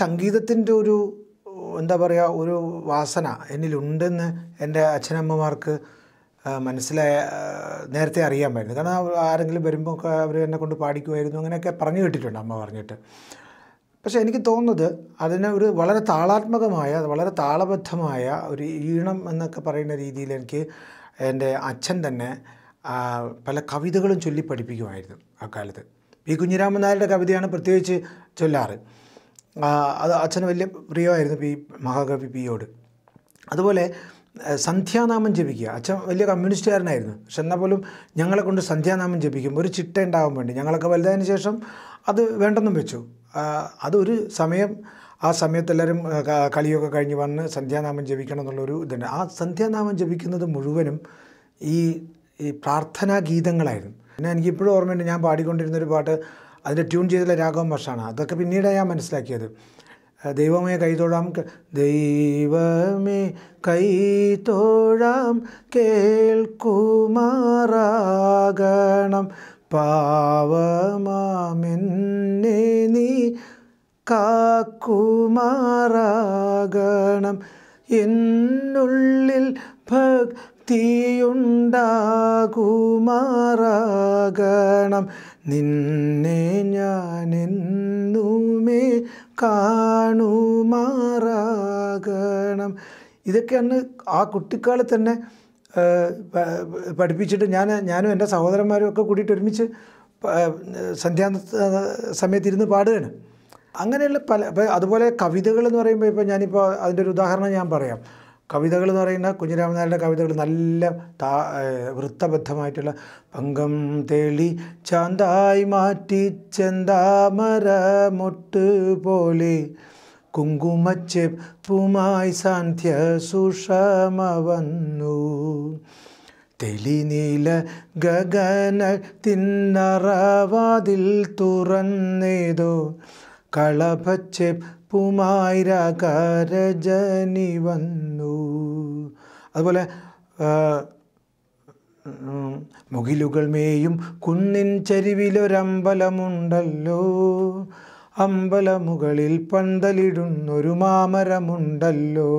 സംഗീതത്തിൻ്റെ ഒരു എന്താ പറയുക ഒരു വാസന എന്നിലുണ്ടെന്ന് എൻ്റെ അച്ഛനമ്മമാർക്ക് മനസ്സിലായ നേരത്തെ അറിയാമായിരുന്നു കാരണം ആരെങ്കിലും വരുമ്പോൾ ഒക്കെ അവർ എന്നെ കൊണ്ട് പാടിക്കുമായിരുന്നു അങ്ങനെയൊക്കെ പറഞ്ഞു കേട്ടിട്ടുണ്ട് അമ്മ പറഞ്ഞിട്ട് പക്ഷെ എനിക്ക് തോന്നുന്നത് അതിനെ ഒരു വളരെ താളാത്മകമായ വളരെ താളബദ്ധമായ ഒരു ഈണം എന്നൊക്കെ പറയുന്ന രീതിയിൽ എനിക്ക് എൻ്റെ അച്ഛൻ തന്നെ പല കവിതകളും ചൊല്ലി പഠിപ്പിക്കുമായിരുന്നു അക്കാലത്ത് പി കുഞ്ഞിരാമൻ നായരുടെ കവിതയാണ് പ്രത്യേകിച്ച് ചൊല്ലാറ് അത് അച്ഛന് വലിയ പ്രിയമായിരുന്നു പി മഹാകവി പിയോട് അതുപോലെ സന്ധ്യാനാമം ജപിക്കുക അച്ഛൻ വലിയ കമ്മ്യൂണിസ്റ്റുകാരനായിരുന്നു പക്ഷെ എന്നാൽ പോലും ഞങ്ങളെ കൊണ്ട് സന്ധ്യാനാമം ജപിക്കും ഒരു ചിട്ട ഉണ്ടാവാൻ വേണ്ടി ഞങ്ങളൊക്കെ വലുതായതിനു ശേഷം അത് വേണ്ടെന്നും വെച്ചു അതൊരു സമയം ആ സമയത്ത് എല്ലാവരും കളിയൊക്കെ കഴിഞ്ഞ് വന്ന് സന്ധ്യാനാമം ജപിക്കണം എന്നുള്ളൊരു ഇതുണ്ട് ആ സന്ധ്യാനാമം ജപിക്കുന്നത് മുഴുവനും ഈ ഈ പ്രാർത്ഥനാ ഗീതങ്ങളായിരുന്നു പിന്നെ എനിക്കിപ്പോഴും ഓർമ്മയുണ്ട് ഞാൻ പാടിക്കൊണ്ടിരുന്നൊരു പാട്ട് അതിൻ്റെ ട്യൂൺ ചെയ്തുള്ള രാഘവൻ വർഷമാണ് അതൊക്കെ പിന്നീട് ഞാൻ മനസ്സിലാക്കിയത് ദൈവമേ കൈതൊഴാം ദൈവമേ കൈതൊഴാം കേൾക്കുമാറാകണം പാവമാമെന്നെ നീ കാക്കുമാറാകണം എന്നുള്ളിൽ ഭക് തൃപ്തിയുണ്ടാകുമാറാകണം നിന്നെ ഞാനെന്നുമേ കാണുമാറാകണം ഇതൊക്കെയാണ് ആ കുട്ടിക്കാലത്ത് തന്നെ പഠിപ്പിച്ചിട്ട് ഞാൻ ഞാനും എൻ്റെ സഹോദരന്മാരും ഒക്കെ കൂടിയിട്ട് ഒരുമിച്ച് സന്ധ്യാ സമയത്ത് ഇരുന്ന് പാടുകയാണ് അങ്ങനെയുള്ള പല അതുപോലെ കവിതകൾ എന്ന് പറയുമ്പോൾ ഇപ്പോൾ ഞാനിപ്പോൾ അതിൻ്റെ ഒരു ഉദാഹരണം ഞാൻ പറയാം കവിതകൾ എന്ന് പറയുന്ന കുഞ്ഞിരാമനായരുടെ കവിതകൾ നല്ല താ വൃത്തബദ്ധമായിട്ടുള്ള പങ്കം തേളി ചാന്തായി മാറ്റി ചെന്താമര മൊട്ട് പോലെ കുങ്കുമച്ചെപ്പുമായി സാന്ധ്യ സുഷമ വന്നു തെളിനീല ഗഗന തിന്നറവാതിൽ തുറന്നേതോ കളഭച്ചെ രജനി വന്നു അതുപോലെ മുകിലുകൾ മേയും കുന്നിൻ ചരിവിലൊരമ്പലമുണ്ടല്ലോ അമ്പലമുകളിൽ പന്തലിടുന്നൊരു മാമരമുണ്ടല്ലോ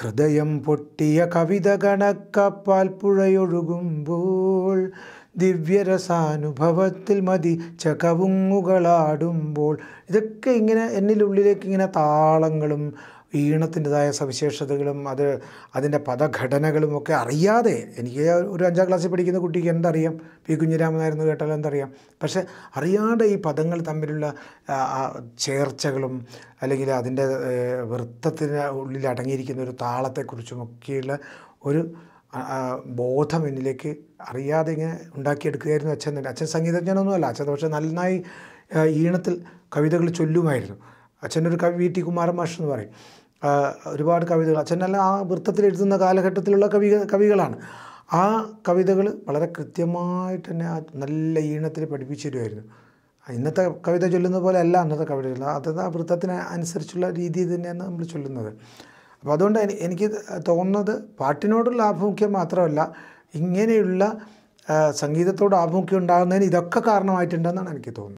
ഹൃദയം പൊട്ടിയ കവിത കണക്കപ്പാൽ പുഴയൊഴുകുമ്പോൾ ദിവ്യരസാനുഭവത്തിൽ മതി ചകവുങ്ങുകളാടുമ്പോൾ ഇതൊക്കെ ഇങ്ങനെ എന്നിലുള്ളിലേക്ക് ഇങ്ങനെ താളങ്ങളും ഈണത്തിൻ്റെതായ സവിശേഷതകളും അത് അതിൻ്റെ പദഘടനകളും ഒക്കെ അറിയാതെ എനിക്ക് ഒരു അഞ്ചാം ക്ലാസ്സിൽ പഠിക്കുന്ന കുട്ടിക്ക് എന്തറിയാം പി കുഞ്ഞിരാമനായിരുന്നു കേട്ടാൽ എന്തറിയാം പക്ഷേ അറിയാതെ ഈ പദങ്ങൾ തമ്മിലുള്ള ചേർച്ചകളും അല്ലെങ്കിൽ അതിൻ്റെ വൃത്തത്തിന് ഉള്ളിൽ അടങ്ങിയിരിക്കുന്ന ഒരു ഒക്കെയുള്ള ഒരു ബോധം എന്നിലേക്ക് അറിയാതെ ഇങ്ങനെ ഉണ്ടാക്കിയെടുക്കുകയായിരുന്നു അച്ഛൻ തന്നെ അച്ഛൻ സംഗീതജ്ഞനൊന്നുമല്ല അച്ഛൻ പക്ഷേ നന്നായി ഈണത്തിൽ കവിതകൾ ചൊല്ലുമായിരുന്നു അച്ഛനൊരു കവി വി ടി കുമാരൻ മാഷ് എന്ന് പറയും ഒരുപാട് കവിതകൾ അച്ഛനെല്ലാം ആ വൃത്തത്തിൽ എഴുതുന്ന കാലഘട്ടത്തിലുള്ള കവി കവികളാണ് ആ കവിതകൾ വളരെ കൃത്യമായിട്ട് തന്നെ നല്ല ഈണത്തിൽ പഠിപ്പിച്ചു തരുമായിരുന്നു ഇന്നത്തെ കവിത ചൊല്ലുന്ന പോലെ അല്ല അന്നത്തെ കവിത ചൊല്ലുന്നത് അത് ആ വൃത്തത്തിന് അനുസരിച്ചുള്ള രീതിയിൽ തന്നെയാണ് നമ്മൾ ചൊല്ലുന്നത് അപ്പോൾ അതുകൊണ്ട് എനിക്ക് തോന്നുന്നത് പാട്ടിനോടുള്ള ആഭിമുഖ്യം മാത്രമല്ല ഇങ്ങനെയുള്ള സംഗീതത്തോട് ആഭിമുഖ്യം ഉണ്ടാകുന്നതിന് ഇതൊക്കെ കാരണമായിട്ടുണ്ടെന്നാണ് എനിക്ക് തോന്നുന്നത്